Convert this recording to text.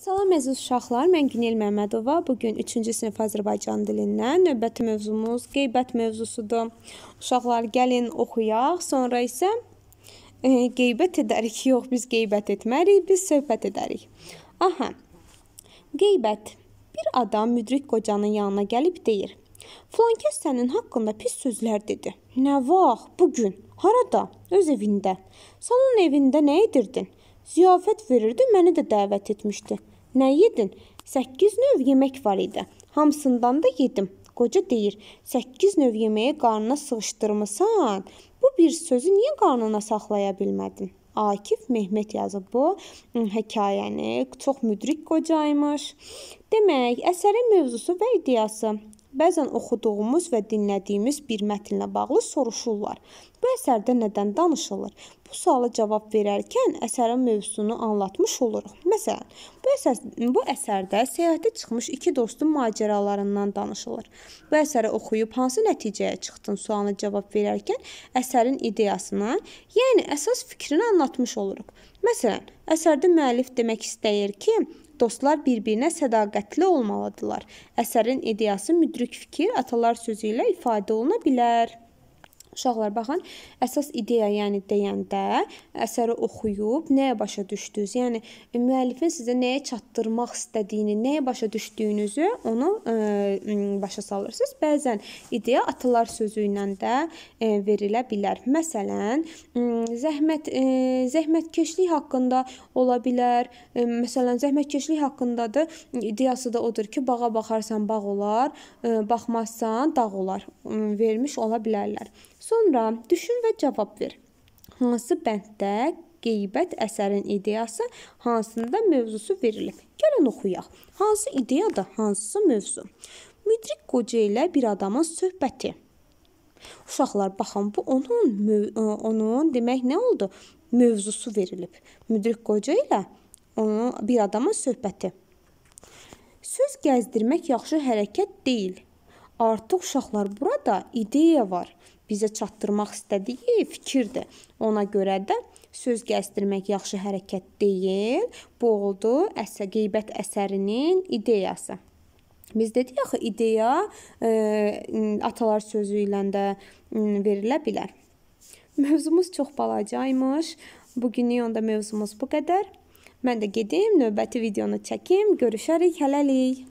Salam əziz uşaqlar, mən Günel Məmmədova. Bu gün 3-cü sinif Azərbaycan dilindən növbəti mövzumuz qeybət mövzusudur. Uşaqlar, gəlin oxuyaq, sonra isə e, qeybət edərik. Yox, biz qeybət etmərik, biz söhbət edərik. Aha. Qeybət. Bir adam müdrik qocanın yanına gəlib deyir: "Flankəs sənin haqqında pis sözlər dedi." "Nə vaxt? Bu gün? Harada? Öz evində. Sənin evində nə edirdin?" Ziyafət verirdi, məni də dəvət etmişdi. Nə yedin? 8 növ yemək var idi. Hamısından da yedim. Qoca deyir: "8 növ yeməyi qarnına sığışdırmısan? Bu bir sözü niyə qarnına saxlaya bilmədin?" Akif Mehmet yazıb bu hekayəni. Çox müdrik qocaymış. Demək, əsərin mövzusu və ideyası bəzən oxuduğumuz və dinlədiyimiz bir mətnlə bağlı soruşurlar. Bu əsərdə nədən danışılır? Bu suala cavab verərkən əsərin mövzusunu anlatmış oluruq. Məsələn, bu əsər bu əsərdə səyahətə çıxmış iki dostun macəralarından danışılır. Bu əsəri oxuyub hansı nəticəyə çıxdın sualına cavab verərkən əsərin ideyasını, yəni əsas fikrini anlatmış oluruq. Məsələn, əsərdə müəllif demək istəyir ki, Dostlar bir-birinə sədaqətli olmalıdırlar. Əsərin ideyası müdrik fikir, atalar sözü ilə ifadə oluna bilər. Uşaqlar baxın, əsas ideya, yəni deyəndə əsəri oxuyub nəyə başa düşdünüz? Yəni e, müəllifin sizə nəyə çatdırmaq istədiyini, nəyə başa düşdüyünüzü onu ə, e, başa salırsınız. Bəzən ideya atalar sözü ilə də ə, e, verilə bilər. Məsələn, ə, zəhmət ə, zəhmətkeşlik haqqında ola bilər. Ə, məsələn, zəhmətkeşlik haqqındadır. İdeyası da odur ki, bağa baxarsan bağ olar, ə, baxmazsan dağ olar. Ə, vermiş ola bilərlər. Sonra düşün və cavab ver. Hansı bənddə qeybət əsərin ideyası hansında mövzusu verilib? Gəlin oxuyaq. Hansı ideyada hansısı mövzu? Müdrik qoca ilə bir adamın söhbəti. Uşaqlar baxın, bu onun onun demək nə oldu? Mövzusu verilib. Müdrik qoca ilə onun bir adamın söhbəti. Söz gəzdirmək yaxşı hərəkət deyil. Artıq uşaqlar burada ideya var. Bizə çatdırmaq istədiyi fikirdir. Ona görə də söz gəzdirmək yaxşı hərəkət deyil. Bu oldu əsə qeybət əsərinin ideyası. Biz dedik axı ideya ə, e, atalar sözü ilə də ə, verilə bilər. Mövzumuz çox balacaymış. Bugünlük onda mövzumuz bu qədər. Mən də gedim, növbəti videonu çəkim. Görüşərik, hələlik.